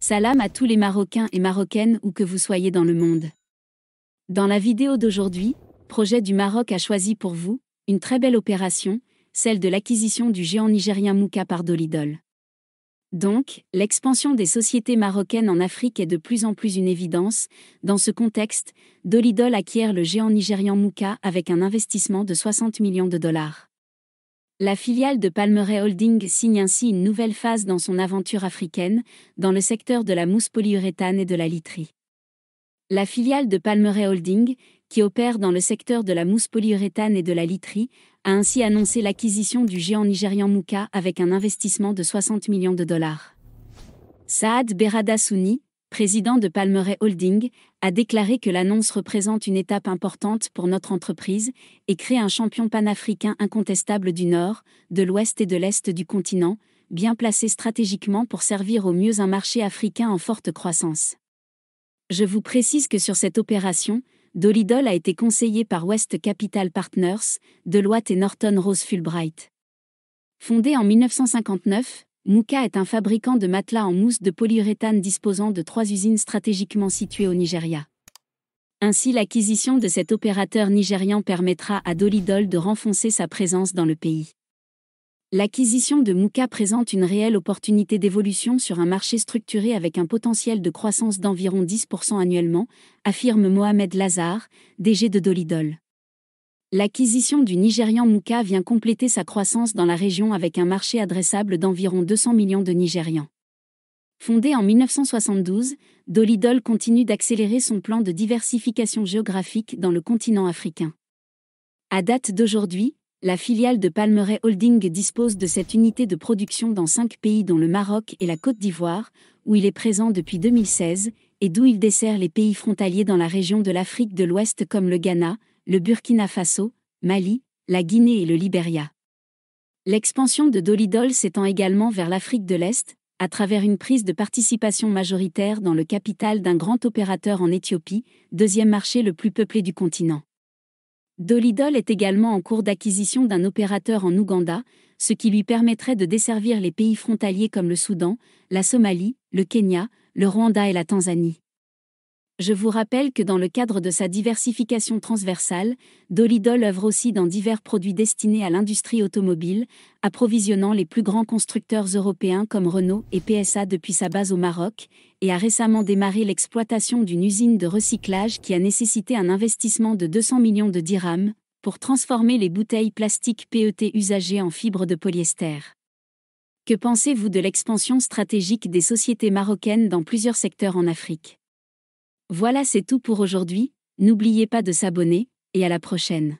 Salam à tous les Marocains et Marocaines où que vous soyez dans le monde. Dans la vidéo d'aujourd'hui, Projet du Maroc a choisi pour vous une très belle opération, celle de l'acquisition du géant nigérien Mouka par Dolidol. Donc, l'expansion des sociétés marocaines en Afrique est de plus en plus une évidence. Dans ce contexte, Dolidol acquiert le géant nigérian Mouka avec un investissement de 60 millions de dollars. La filiale de Palmeret Holding signe ainsi une nouvelle phase dans son aventure africaine, dans le secteur de la mousse polyuréthane et de la literie. La filiale de Palmeret Holding qui opère dans le secteur de la mousse polyuréthane et de la literie, a ainsi annoncé l'acquisition du géant nigérian Mouka avec un investissement de 60 millions de dollars. Saad Berada Souni, président de Palmeret Holding, a déclaré que l'annonce représente une étape importante pour notre entreprise et crée un champion panafricain incontestable du nord, de l'ouest et de l'est du continent, bien placé stratégiquement pour servir au mieux un marché africain en forte croissance. Je vous précise que sur cette opération, Dolidol a été conseillé par West Capital Partners, Deloitte et Norton Rose Fulbright. Fondé en 1959, Mouka est un fabricant de matelas en mousse de polyuréthane disposant de trois usines stratégiquement situées au Nigeria. Ainsi, l'acquisition de cet opérateur nigérian permettra à Dolidol de renfoncer sa présence dans le pays. L'acquisition de Mouka présente une réelle opportunité d'évolution sur un marché structuré avec un potentiel de croissance d'environ 10% annuellement, affirme Mohamed Lazar, DG de Dolidol. L'acquisition du Nigérian Mouka vient compléter sa croissance dans la région avec un marché adressable d'environ 200 millions de Nigérians. Fondée en 1972, Dolidol continue d'accélérer son plan de diversification géographique dans le continent africain. À date d'aujourd'hui, la filiale de Palmeret Holding dispose de cette unité de production dans cinq pays dont le Maroc et la Côte d'Ivoire, où il est présent depuis 2016, et d'où il dessert les pays frontaliers dans la région de l'Afrique de l'Ouest comme le Ghana, le Burkina Faso, Mali, la Guinée et le Liberia. L'expansion de Dolidol s'étend également vers l'Afrique de l'Est, à travers une prise de participation majoritaire dans le capital d'un grand opérateur en Éthiopie, deuxième marché le plus peuplé du continent. Dolidol est également en cours d'acquisition d'un opérateur en Ouganda, ce qui lui permettrait de desservir les pays frontaliers comme le Soudan, la Somalie, le Kenya, le Rwanda et la Tanzanie. Je vous rappelle que dans le cadre de sa diversification transversale, Dolidol œuvre aussi dans divers produits destinés à l'industrie automobile, approvisionnant les plus grands constructeurs européens comme Renault et PSA depuis sa base au Maroc, et a récemment démarré l'exploitation d'une usine de recyclage qui a nécessité un investissement de 200 millions de dirhams pour transformer les bouteilles plastiques PET usagées en fibres de polyester. Que pensez-vous de l'expansion stratégique des sociétés marocaines dans plusieurs secteurs en Afrique voilà c'est tout pour aujourd'hui, n'oubliez pas de s'abonner, et à la prochaine.